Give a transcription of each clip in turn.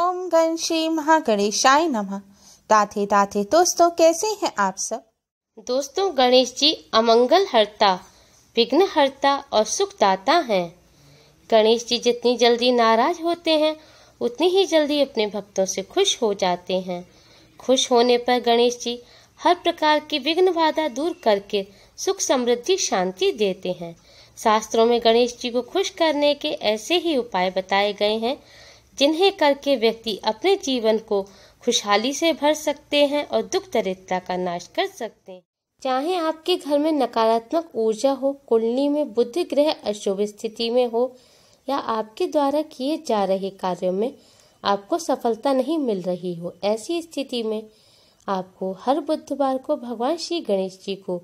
ओम गण श्री महागणेशाय नमः ताथे ताथे दोस्तों कैसे हैं आप सब दोस्तों गणेश जी अमंगल हरता विघ्न हरता और सुखदाता हैं गणेश जी जितनी जल्दी नाराज होते हैं उतनी ही जल्दी अपने भक्तों से खुश हो जाते हैं खुश होने पर गणेश जी हर प्रकार की विघ्न बाधा दूर करके सुख समृद्धि शांति देते हैं शास्त्रों में गणेश जी को खुश करने के ऐसे ही उपाय बताए गए हैं जिन्हें करके व्यक्ति अपने जीवन को खुशहाली से भर सकते हैं और दुख दरिद्रता का नाश कर सकते हैं चाहे आपके घर में नकारात्मक ऊर्जा हो कुंडली में बुद्ध ग्रह अशुभ स्थिति में हो या आपके द्वारा किए जा रहे कार्यों में आपको सफलता नहीं मिल रही हो ऐसी स्थिति में आपको हर बुधवार को भगवान श्री गणेश जी को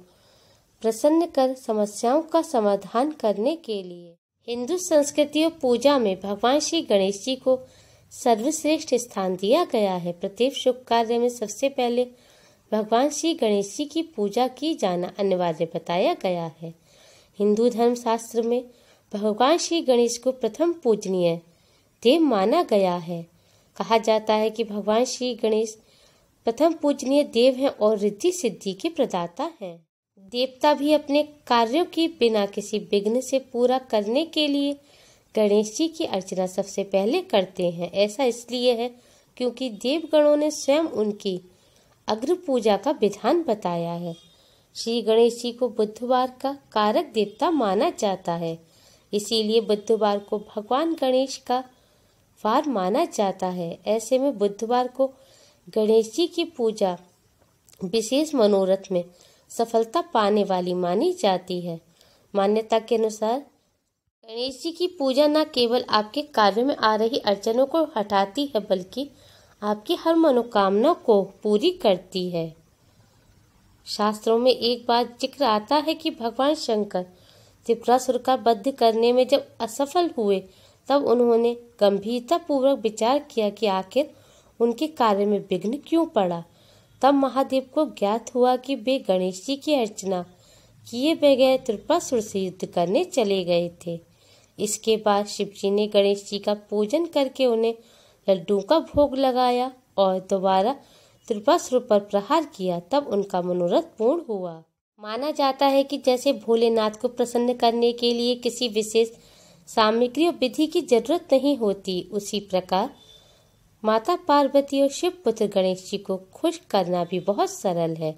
प्रसन्न कर समस्याओं का समाधान करने के लिए हिंदू संस्कृति और पूजा में भगवान श्री गणेश जी को सर्वश्रेष्ठ स्थान दिया गया है प्रत्येक शुभ कार्य में सबसे पहले भगवान श्री गणेश जी की पूजा की जाना अनिवार्य बताया गया है हिंदू धर्म शास्त्र में भगवान श्री गणेश को प्रथम पूजनीय देव माना गया है कहा जाता है कि भगवान श्री गणेश प्रथम पूजनीय देव हैं और रिद्धि सिद्धि के प्रदाता हैं देवता भी अपने कार्यों की बिना किसी विघ्न से पूरा करने के लिए गणेश जी की अर्चना सबसे पहले करते हैं ऐसा इसलिए है क्योंकि देवगणों ने स्वयं उनकी अग्र पूजा का विधान बताया है श्री गणेश जी को बुधवार का कारक देवता माना जाता है इसीलिए बुधवार को भगवान गणेश का वार माना जाता है ऐसे में बुधवार को गणेश जी की पूजा विशेष मनोरथ में सफलता पाने वाली मानी जाती है मान्यता के अनुसार गणेश जी की पूजा न केवल आपके कार्य में आ रही अड़चनों को हटाती है बल्कि आपकी हर मनोकामना को पूरी करती है शास्त्रों में एक बार जिक्र आता है कि भगवान शंकर त्रिपुरासुर का बद्ध करने में जब असफल हुए तब उन्होंने गंभीरतापूर्वक विचार किया कि आखिर उनके कार्य में विघ्न क्यों पड़ा तब महादेव को ज्ञात हुआ कि वे गणेश जी की अर्चना किए बगैर त्रिपासुर से युद्ध करने चले गए थे इसके बाद शिव जी ने गणेश जी का पूजन करके उन्हें लड्डू का भोग लगाया और दोबारा त्रिपासुर पर प्रहार किया तब उनका मनोरथ पूर्ण हुआ माना जाता है कि जैसे भोलेनाथ को प्रसन्न करने के लिए किसी विशेष सामग्री और विधि की जरूरत नहीं होती उसी प्रकार माता पार्वती और शिव पुत्र गणेश जी को खुश करना भी बहुत सरल है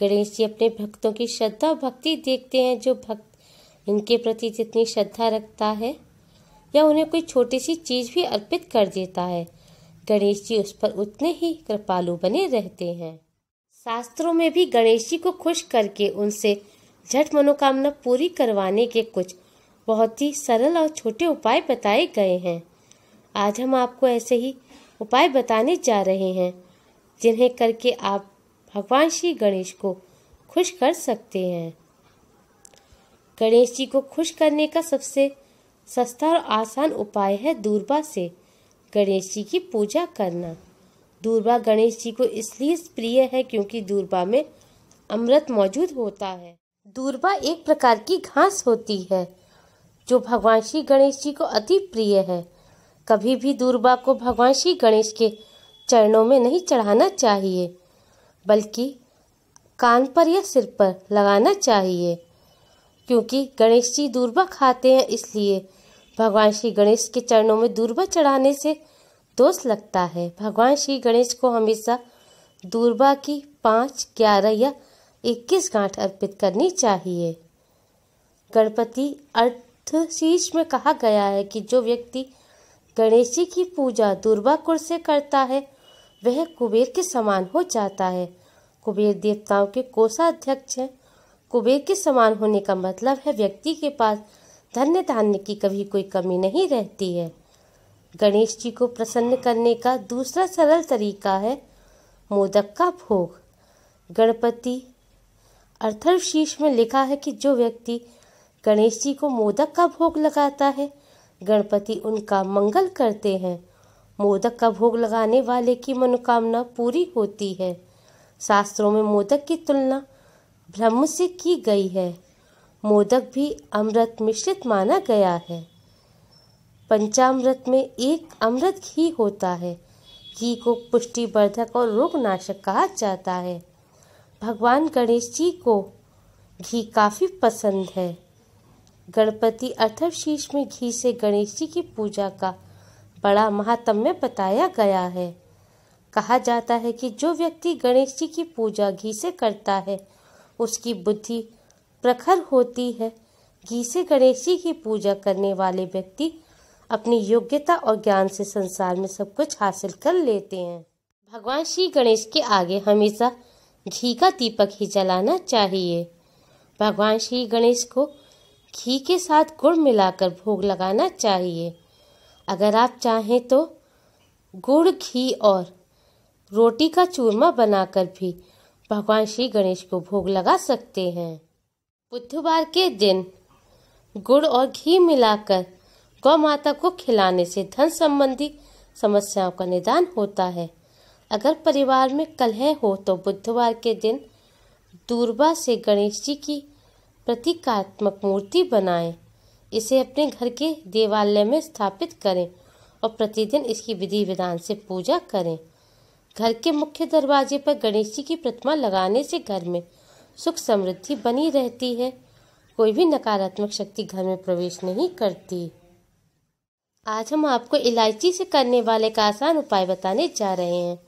गणेश जी अपने भक्तों की श्रद्धा भक्ति देखते हैं जो भक्त इनके प्रति जितनी श्रद्धा रखता है या उन्हें कोई छोटी सी चीज भी अर्पित कर देता है गणेश जी उस पर उतने ही कृपालु बने रहते हैं शास्त्रों में भी गणेश जी को खुश करके उनसे झट मनोकामना पूरी करवाने के कुछ बहुत ही सरल और छोटे उपाय बताए गए हैं आज हम आपको ऐसे ही उपाय बताने जा रहे हैं जिन्हें करके आप भगवान श्री गणेश को खुश कर सकते हैं गणेश जी को खुश करने का सबसे सस्ता और आसान उपाय है दूरबा से गणेश जी की पूजा करना दूरबा गणेश जी को इसलिए प्रिय है क्योंकि दूरबा में अमृत मौजूद होता है दूरबा एक प्रकार की घास होती है जो भगवान श्री गणेश जी को अति प्रिय है कभी भी दूरबा को भगवान श्री गणेश के चरणों में नहीं चढ़ाना चाहिए बल्कि कान पर या सिर पर लगाना चाहिए क्योंकि गणेश जी दूरबा खाते हैं इसलिए भगवान श्री गणेश के चरणों में दूरबा चढ़ाने से दोष लगता है भगवान श्री गणेश को हमेशा दूरबा की पाँच ग्यारह या इक्कीस गांठ अर्पित करनी चाहिए गणपति अर्थ शीर्ष में कहा गया है कि जो व्यक्ति गणेश जी की पूजा कुल से करता है वह कुबेर के समान हो जाता है कुबेर देवताओं के कोषाध्यक्ष हैं कुबेर के समान होने का मतलब है व्यक्ति के पास धन्य धान्य की कभी कोई कमी नहीं रहती है गणेश जी को प्रसन्न करने का दूसरा सरल तरीका है मोदक का भोग गणपति अर्थर्वशीष में लिखा है कि जो व्यक्ति गणेश जी को मोदक का भोग लगाता है गणपति उनका मंगल करते हैं मोदक का भोग लगाने वाले की मनोकामना पूरी होती है शास्त्रों में मोदक की तुलना ब्रह्म से की गई है मोदक भी अमृत मिश्रित माना गया है पंचामृत में एक अमृत घी होता है घी को पुष्टिवर्धक और रोग नाशक कहा जाता है भगवान गणेश जी को घी काफ़ी पसंद है गणपति अथर में घी से गणेश जी की पूजा का बड़ा महात्म्य बताया गया है कहा जाता है कि जो व्यक्ति गणेश जी की पूजा घी से करता है उसकी बुद्धि प्रखर होती है घी से गणेश जी की पूजा करने वाले व्यक्ति अपनी योग्यता और ज्ञान से संसार में सब कुछ हासिल कर लेते हैं भगवान श्री गणेश के आगे हमेशा घी का दीपक ही जलाना चाहिए भगवान श्री गणेश को घी के साथ गुड़ मिलाकर भोग लगाना चाहिए अगर आप चाहें तो गुड़ घी और रोटी का चूरमा बनाकर भी भगवान श्री गणेश को भोग लगा सकते हैं बुधवार के दिन गुड़ और घी मिलाकर गौ माता को खिलाने से धन संबंधी समस्याओं का निदान होता है अगर परिवार में कलह हो तो बुधवार के दिन दूरबा से गणेश जी की प्रतीकात्मक मूर्ति बनाएं इसे अपने घर के देवालय में स्थापित करें और प्रतिदिन इसकी विधि विधान से पूजा करें घर के मुख्य दरवाजे पर गणेश जी की प्रतिमा लगाने से घर में सुख समृद्धि बनी रहती है कोई भी नकारात्मक शक्ति घर में प्रवेश नहीं करती आज हम आपको इलायची से करने वाले एक आसान उपाय बताने जा रहे हैं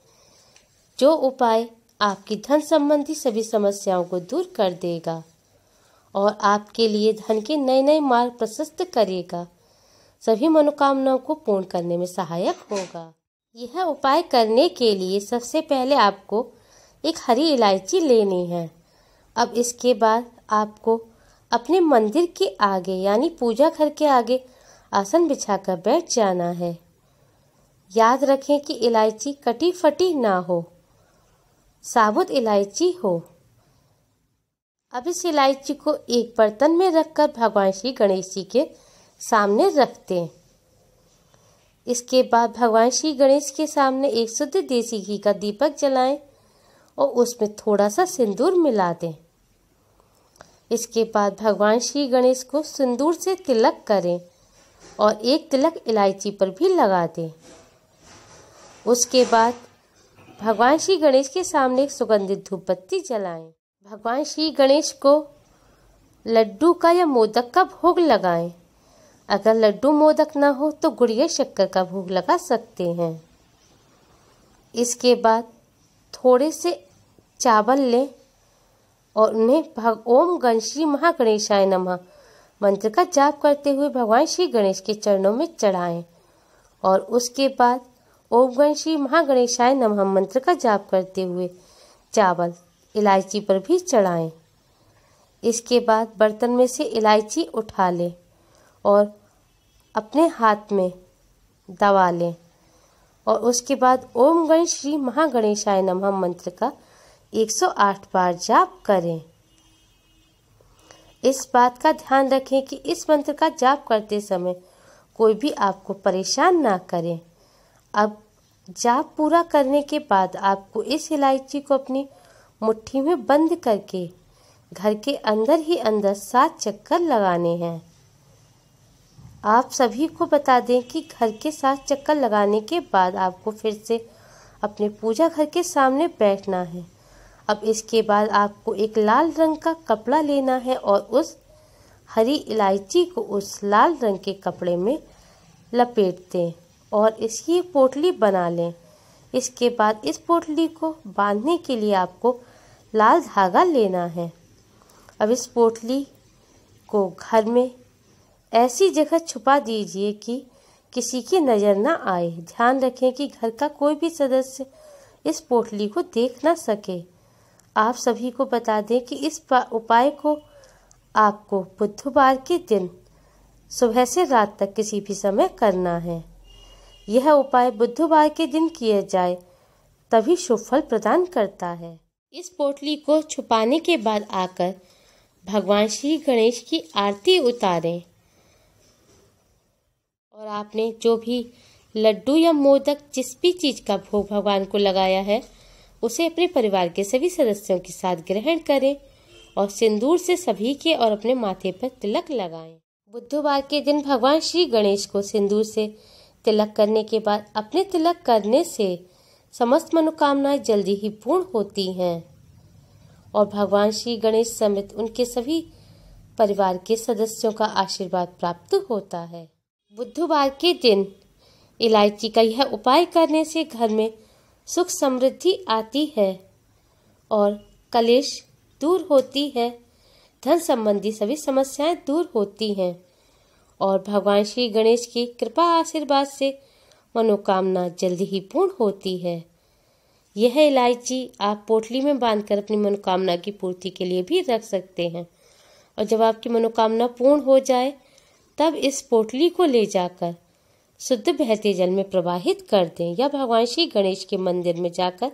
जो उपाय आपकी धन संबंधी सभी समस्याओं को दूर कर देगा और आपके लिए धन के नए नए मार्ग प्रशस्त करेगा सभी मनोकामनाओं को पूर्ण करने में सहायक होगा यह उपाय करने के लिए सबसे पहले आपको एक हरी इलायची लेनी है अब इसके बाद आपको अपने मंदिर के आगे यानी पूजा घर के आगे आसन बिछाकर बैठ जाना है याद रखें कि इलायची कटी फटी ना हो साबुत इलायची हो अब इस इलायची को एक बर्तन में रखकर भगवान श्री गणेश जी के सामने रख हैं इसके बाद भगवान श्री गणेश के सामने एक शुद्ध देसी घी का दीपक जलाएं और उसमें थोड़ा सा सिंदूर मिला दें इसके बाद भगवान श्री गणेश को सिंदूर से तिलक करें और एक तिलक इलायची पर भी लगा दें उसके बाद भगवान श्री गणेश के सामने एक सुगंधित धूपबत्ती जलाएं भगवान श्री गणेश को लड्डू का या मोदक का भोग लगाएं। अगर लड्डू मोदक ना हो तो गुड़िया शक्कर का भोग लगा सकते हैं इसके बाद थोड़े से चावल लें और उन्हें भग ओम गण श्री महागणेशाय नम मंत्र का जाप करते हुए भगवान श्री गणेश के चरणों में चढ़ाएं और उसके बाद ओम गण श्री महागणेशाय नम मंत्र का जाप करते हुए चावल इलायची पर भी चढ़ाएं। इसके बाद बर्तन में से इलायची उठा लें और अपने हाथ में दबा लें और उसके बाद ओम गणेश श्री महागणेशाय नमः मंत्र का 108 बार जाप करें इस बात का ध्यान रखें कि इस मंत्र का जाप करते समय कोई भी आपको परेशान ना करे अब जाप पूरा करने के बाद आपको इस इलायची को अपनी मुट्ठी में बंद करके घर के अंदर ही अंदर सात चक्कर लगाने हैं आप सभी को बता दें कि घर के सात चक्कर लगाने के बाद आपको फिर से अपने पूजा घर के सामने बैठना है अब इसके बाद आपको एक लाल रंग का कपड़ा लेना है और उस हरी इलायची को उस लाल रंग के कपड़े में लपेट दें और इसकी पोटली बना लें इसके बाद इस पोटली को बांधने के लिए आपको लाल धागा लेना है अब इस पोटली को घर में ऐसी जगह छुपा दीजिए कि किसी की नज़र ना आए ध्यान रखें कि घर का कोई भी सदस्य इस पोटली को देख ना सके आप सभी को बता दें कि इस उपाय को आपको बुधवार के दिन सुबह से रात तक किसी भी समय करना है यह उपाय बुधवार के दिन किया जाए तभी शुभ फल प्रदान करता है इस पोटली को छुपाने के बाद आकर भगवान श्री गणेश की आरती उतारें और आपने जो भी लड्डू या मोदक जिस भी चीज का भोग भगवान को लगाया है उसे अपने परिवार के सभी सदस्यों के साथ ग्रहण करें और सिंदूर से सभी के और अपने माथे पर तिलक लगाएं। बुधवार के दिन भगवान श्री गणेश को सिंदूर से तिलक करने के बाद अपने तिलक करने से समस्त मनोकामनाएं जल्दी ही पूर्ण होती हैं और भगवान श्री गणेश समेत उनके सभी परिवार के सदस्यों का आशीर्वाद प्राप्त होता है बुधवार के दिन इलायची का यह उपाय करने से घर में सुख समृद्धि आती है और कलेश दूर होती है धन संबंधी सभी समस्याएं दूर होती हैं और भगवान श्री गणेश की कृपा आशीर्वाद से मनोकामना जल्द ही पूर्ण होती है यह इलायची आप पोटली में बांधकर अपनी मनोकामना की पूर्ति के लिए भी रख सकते हैं और जब आपकी मनोकामना पूर्ण हो जाए तब इस पोटली को ले जाकर शुद्ध बहते जल में प्रवाहित कर दें या भगवान श्री गणेश के मंदिर में जाकर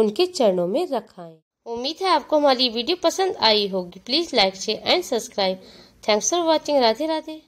उनके चरणों में रखाएं। उम्मीद है आपको हमारी वीडियो पसंद आई होगी please like share and subscribe thanks for watching Radhe Radhe